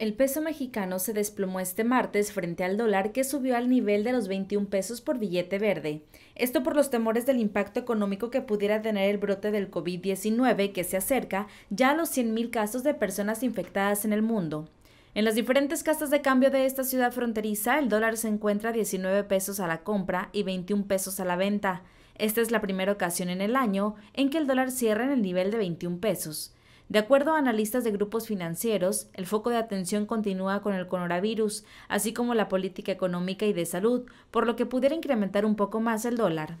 El peso mexicano se desplomó este martes frente al dólar que subió al nivel de los 21 pesos por billete verde. Esto por los temores del impacto económico que pudiera tener el brote del COVID-19 que se acerca ya a los 100.000 casos de personas infectadas en el mundo. En las diferentes casas de cambio de esta ciudad fronteriza, el dólar se encuentra a 19 pesos a la compra y 21 pesos a la venta. Esta es la primera ocasión en el año en que el dólar cierra en el nivel de 21 pesos. De acuerdo a analistas de grupos financieros, el foco de atención continúa con el coronavirus, así como la política económica y de salud, por lo que pudiera incrementar un poco más el dólar.